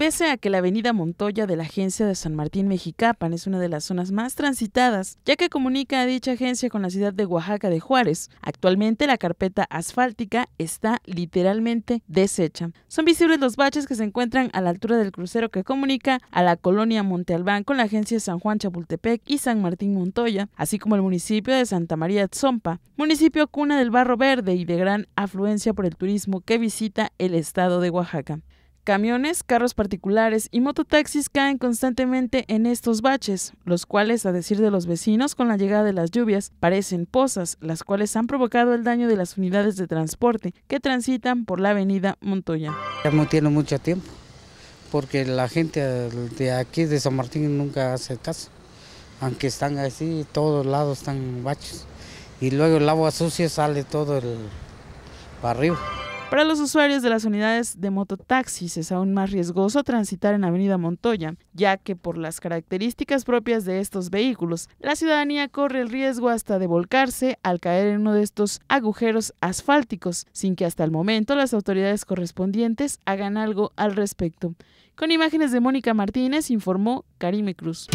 Pese a que la avenida Montoya de la agencia de San Martín Mexicapan es una de las zonas más transitadas, ya que comunica a dicha agencia con la ciudad de Oaxaca de Juárez, actualmente la carpeta asfáltica está literalmente deshecha. Son visibles los baches que se encuentran a la altura del crucero que comunica a la colonia Monte Albán con la agencia de San Juan Chapultepec y San Martín Montoya, así como el municipio de Santa María Tzompa, municipio cuna del barro verde y de gran afluencia por el turismo que visita el estado de Oaxaca. Camiones, carros particulares y mototaxis caen constantemente en estos baches, los cuales, a decir de los vecinos, con la llegada de las lluvias, parecen pozas, las cuales han provocado el daño de las unidades de transporte que transitan por la avenida Montoya. Ya no tiene mucho tiempo, porque la gente de aquí, de San Martín, nunca hace caso. Aunque están así, todos lados están baches. Y luego el agua sucia sale todo el, para para los usuarios de las unidades de mototaxis es aún más riesgoso transitar en Avenida Montoya, ya que por las características propias de estos vehículos, la ciudadanía corre el riesgo hasta de volcarse al caer en uno de estos agujeros asfálticos, sin que hasta el momento las autoridades correspondientes hagan algo al respecto. Con imágenes de Mónica Martínez informó Karime Cruz.